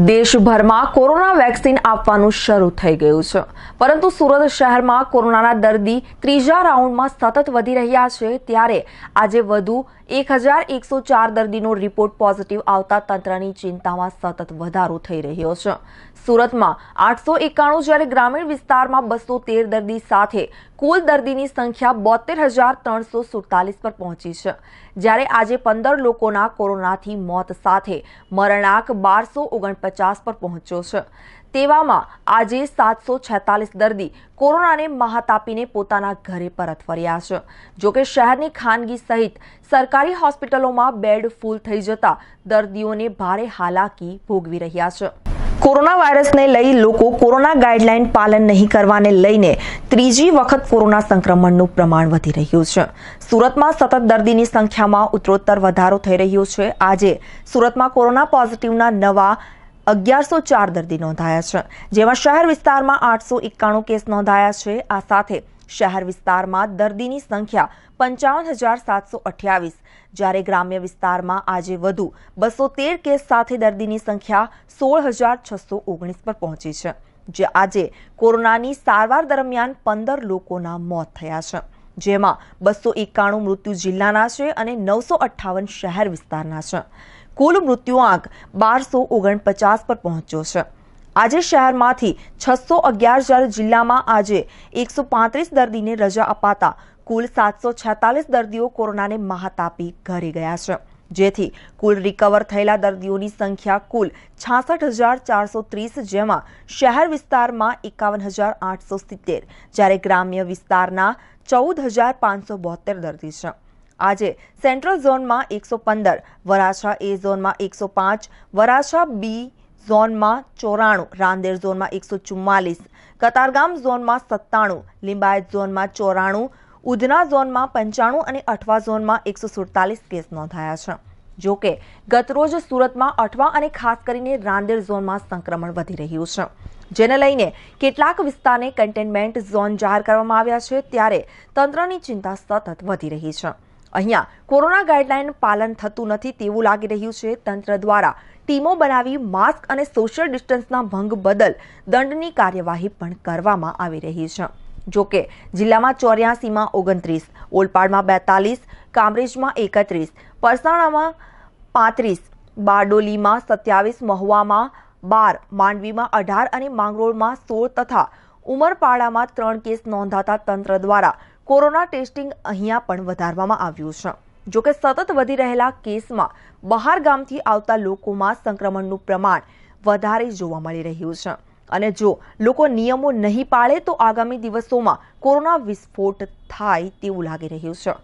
દેશભરમાં corona vaccine આપવાનું શરૂ થઈ ગયું છે પરંતુ સુરત શહેરમાં કોરોનાના દર્દી ત્રીજા રાઉન્ડમાં સતત વધી રહ્યા છે ત્યારે આજે વધુ એક હજાર એકસો ચાર દર્દીનો રિપોર્ટ પોઝિટિવ આવતા તંત્રની ચિંતામાં સતત વધારો થઈ રહ્યો છે સુરતમાં આઠસો એકાણું જ્યારે ગ્રામીણ વિસ્તારમાં બસો તેર દર્દી સાથે કુલ દર્દીની સંખ્યા બોતેર હજાર ત્રણસો સુડતાલીસ પર પહોંચી છે જ્યારે આજે પંદર લોકોના કોરોનાથી મોત સાથે મરણાંક બારસો ઓગણપચાસ પર પહોંચ્યો છે તેવામાં આજે સાતસો છેતાલીસ દર્દી કોરોનાને મહાતાપીને પોતાના ઘરે પરત ફર્યા છે જોકે શહેરની ખાનગી સહિત સરકારી હોસ્પિટલોમાં બેડ ફૂલ થઈ જતા દર્દીઓને ભારે હાલાકી ભોગવી રહ્યા છે કોરોના વાયરસને લઈ લોકો કોરોના ગાઈડલાઈન પાલન નહીં કરવાને લઈને ત્રીજી વખત કોરોના સંક્રમણનું પ્રમાણ વધી રહ્યું છે સુરતમાં સતત દર્દીની સંખ્યામાં ઉત્તરોત્તર વધારો થઈ રહ્યો છે આજે સુરતમાં કોરોના પોઝિટિવના નવા અગિયારસો ચાર દર્દી નોંધાયા છે જેમાં શહેર વિસ્તારમાં આઠસો એકાણું કેસ નોંધાયા છે આ સાથે શહેર વિસ્તારમાં દર્દીની સંખ્યા પંચાવન હજાર સાતસો અઠ્યાવીસ જ્યારે ગ્રામ્ય વિસ્તારમાં આજે વધુ બસો તેર કેસ સાથે દર્દીની સંખ્યા સોળ હજાર છસો ઓગણીસ પર પહોંચી છે જે આજે કોરોનાની સારવાર દરમિયાન પંદર લોકોના મોત થયા છે જેમાં બસો એકાણું મૃત્યુ જિલ્લાના છે અને નવસો અઠ્ઠાવન શહેર વિસ્તારના છે કુલ મૃત્યુ આંક બારસો ઓગણપચાસ પર પહોંચ્યો છે આજે શહેરમાંથી છસો અગિયાર જ્યારે જિલ્લામાં આજે એકસો પાંત્રીસ દર્દીને રજા અપાતા કુલ સાતસો છેતાલીસ દર્દીઓ કોરોનાને માહત આપી ઘરે ગયા છે જેથી કુલ રિકવર થયેલા દર્દીઓની સંખ્યા કુલ છાસઠ હજાર ચારસો ત્રીસ જેમાં શહેર વિસ્તારમાં એકાવન હજાર આઠસો સિત્તેર જ્યારે ગ્રામ્ય વિસ્તારના ચૌદ હજાર પાંચસો બોતેર દર્દી છે આજે સેન્ટ્રલ ઝોનમાં એકસો પંદર વરાછા એ ઝોનમાં એકસો પાંચ વરાછા બી ઝોનમાં ચોરાણું રાંદેર ઝોનમાં એકસો ચુમ્માલીસ કતારગામ ઝોનમાં સત્તાણું લિંબાયત ઝોનમાં ચોરાણું ઉધના ઝોનમાં પંચાણું અને અઠવા ઝોનમાં એકસો સુડતાલીસ કેસ નોંધાયા છે જોકે ગતરોજ સુરતમાં અઠવા અને ખાસ કરીને રાંદેર ઝોનમાં સંક્રમણ વધી રહ્યું છે જેને લઈને કેટલાક વિસ્તારને કન્ટેનમેન્ટ ઝોન જાહેર કરવામાં આવ્યા છે ત્યારે તંત્રની ચિંતા સતત વધી રહી છે અહીંયા કોરોના ગાઈડલાઈન પાલન થતું નથી તેવું લાગી રહ્યું છે તંત્ર દ્વારા ટીમો બનાવી માસ્ક અને સોશિયલ ડિસ્ટન્સના ભંગ બદલ દંડની કાર્યવાહી પણ કરવામાં આવી રહી છે જોકે જિલ્લામાં ચોર્યાસીમાં ઓગણત્રીસ ઓલપાડમાં બેતાલીસ કામરેજમાં એકત્રીસ પરસાણામાં પાંત્રીસ બારડોલીમાં સત્યાવીસ મહુવામાં બાર માંડવીમાં અઢાર અને માંગરોળમાં સોળ તથા ઉમરપાડામાં ત્રણ કેસ નોંધાતા તંત્ર દ્વારા કોરોના ટેસ્ટિંગ અહીંયા પણ વધારવામાં આવ્યું છે જોકે સતત વધી રહેલા કેસમાં બહાર ગામથી આવતા લોકોમાં સંક્રમણનું પ્રમાણ વધારે જોવા મળી રહ્યું છે અને જો લોકો નિયમો નહીં પાળે તો આગામી દિવસોમાં કોરોના વિસ્ફોટ થાય તેવું લાગી રહ્યું છે